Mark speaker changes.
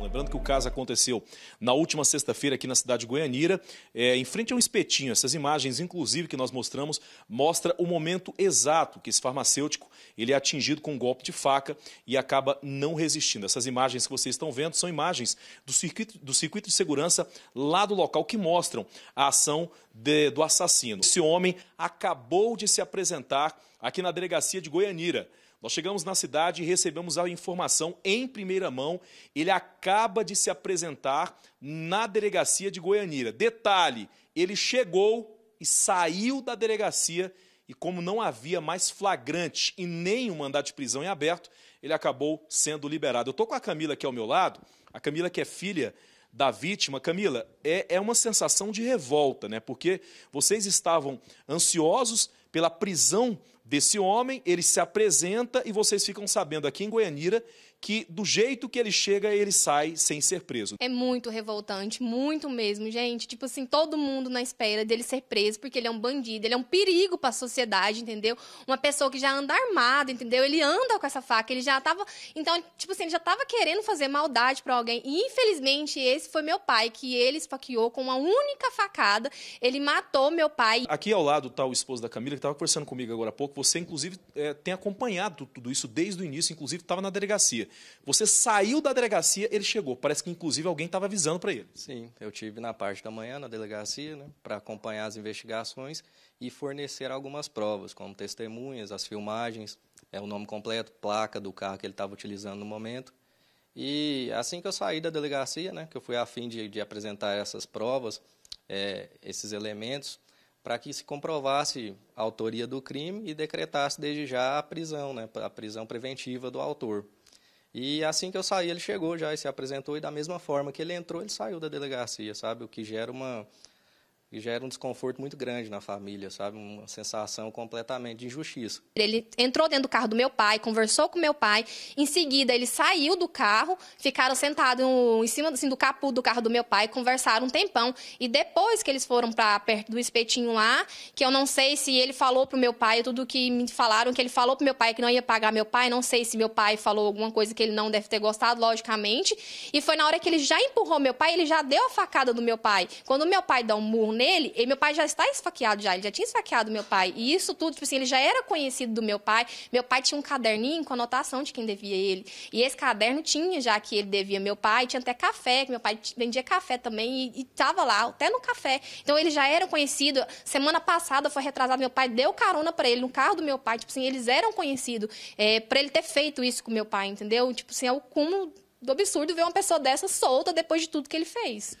Speaker 1: Lembrando que o caso aconteceu na última sexta-feira aqui na cidade de Goianira, é, em frente a um espetinho. Essas imagens, inclusive, que nós mostramos, mostra o momento exato que esse farmacêutico ele é atingido com um golpe de faca e acaba não resistindo. Essas imagens que vocês estão vendo são imagens do circuito, do circuito de segurança lá do local que mostram a ação de, do assassino. Esse homem acabou de se apresentar aqui na delegacia de Goianira. Nós chegamos na cidade e recebemos a informação em primeira mão. Ele acaba de se apresentar na delegacia de Goianira. Detalhe: ele chegou e saiu da delegacia e, como não havia mais flagrante e nem um mandado de prisão em aberto, ele acabou sendo liberado. Eu estou com a Camila aqui ao meu lado, a Camila que é filha da vítima, Camila, é, é uma sensação de revolta, né? Porque vocês estavam ansiosos pela prisão desse homem, ele se apresenta e vocês ficam sabendo aqui em Goianira que do jeito que ele chega, ele sai sem ser preso.
Speaker 2: É muito revoltante, muito mesmo, gente. Tipo assim, todo mundo na espera dele ser preso porque ele é um bandido, ele é um perigo para a sociedade, entendeu? Uma pessoa que já anda armada, entendeu? Ele anda com essa faca, ele já tava, então, tipo assim, ele já tava querendo fazer maldade para alguém. E infelizmente esse foi meu pai que ele esfaqueou com uma única facada. Ele matou meu pai.
Speaker 1: Aqui ao lado tá o esposo da Camila, estava conversando comigo agora há pouco, você inclusive é, tem acompanhado tudo isso desde o início, inclusive estava na delegacia. Você saiu da delegacia, ele chegou. Parece que inclusive alguém estava avisando para ele. Sim, eu tive na parte da manhã na delegacia,
Speaker 3: né, para acompanhar as investigações e fornecer algumas provas, como testemunhas, as filmagens, é o nome completo, placa do carro que ele estava utilizando no momento. E assim que eu saí da delegacia, né, que eu fui a fim de, de apresentar essas provas, é, esses elementos, para que se comprovasse a autoria do crime e decretasse desde já a prisão, né, a prisão preventiva do autor. E assim que eu saí, ele chegou já e se apresentou, e da mesma forma que ele entrou, ele saiu da delegacia, sabe? O que gera uma, e gera um desconforto muito grande na família, sabe? Uma sensação completamente de injustiça.
Speaker 2: Ele entrou dentro do carro do meu pai, conversou com meu pai, em seguida ele saiu do carro, ficaram sentados em cima assim, do capô do carro do meu pai, conversaram um tempão e depois que eles foram para perto do espetinho lá, que eu não sei se ele falou pro meu pai, tudo que me falaram que ele falou pro meu pai que não ia pagar meu pai, não sei se meu pai falou alguma coisa que ele não deve ter gostado, logicamente, e foi na hora que ele já empurrou meu pai, ele já deu a facada do meu pai. Quando meu pai dá um murro nele, e meu pai já está esfaqueado já, ele já tinha esfaqueado meu pai. E isso tudo, tipo assim, ele já era conhecido do meu pai. Meu pai tinha um caderninho com anotação de quem devia ele. E esse caderno tinha já que ele devia meu pai, tinha até café, que meu pai vendia café também e, estava lá, até no café. Então ele já era conhecido. Semana passada foi retrasado, meu pai deu carona para ele no carro do meu pai, tipo assim, eles eram conhecidos é, para ele ter feito isso com meu pai, entendeu? Tipo assim, é o cúmulo do absurdo ver uma pessoa dessa solta depois de tudo que ele fez.